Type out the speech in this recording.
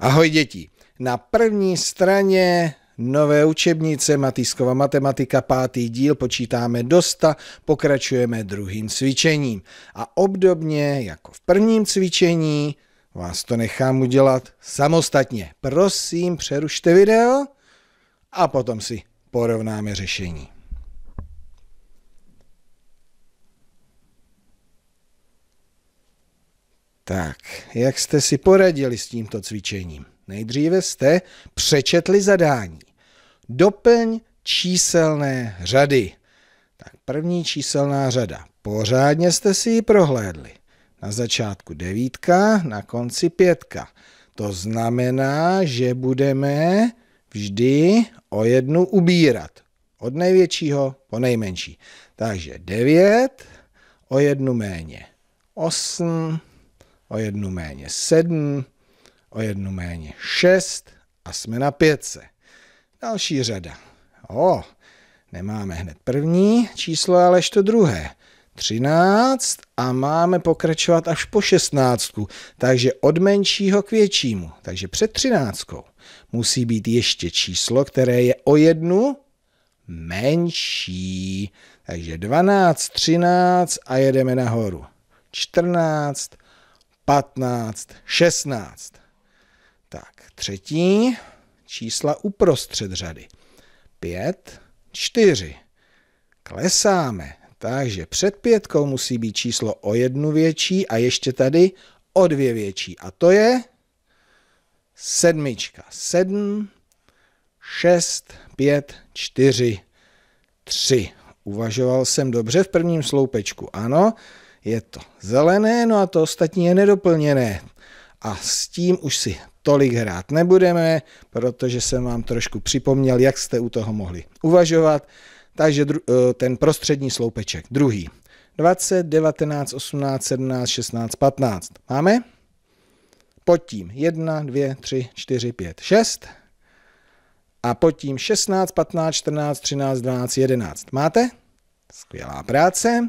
Ahoj děti. Na první straně nové učebnice Matýskova matematika, pátý díl, počítáme do 100, pokračujeme druhým cvičením. A obdobně jako v prvním cvičení vás to nechám udělat samostatně. Prosím, přerušte video a potom si porovnáme řešení. Tak, jak jste si poradili s tímto cvičením? Nejdříve jste přečetli zadání. Doplň číselné řady. Tak první číselná řada. Pořádně jste si ji prohlédli. Na začátku devítka, na konci pětka. To znamená, že budeme vždy o jednu ubírat. Od největšího po nejmenší. Takže devět o jednu méně. Osm o jednu méně 7, o jednu méně 6 a jsme na pětce. Další řada. O, nemáme hned první číslo, ale ještě druhé. 13 a máme pokračovat až po 16, takže od menšího k většímu. Takže před 13 musí být ještě číslo, které je o jednu menší. Takže 12, 13 a jedeme nahoru. 14, 15, 16. Tak, třetí čísla uprostřed řady. 5, 4. Klesáme. Takže před pětkou musí být číslo o jednu větší a ještě tady o dvě větší. A to je sedmička. 7, 6, 5, 4, 3. Uvažoval jsem dobře v prvním sloupečku, ano je to zelené, no a to ostatní je nedoplněné. A s tím už si tolik hrát nebudeme, protože jsem vám trošku připomněl, jak jste u toho mohli uvažovat. Takže eh, ten prostřední sloupeček, druhý. 20, 19, 18, 17, 16, 15. Máme? Pod tím 1, 2, 3, 4, 5, 6. A pod tím 16, 15, 14, 13, 12, 11. Máte? Skvělá práce.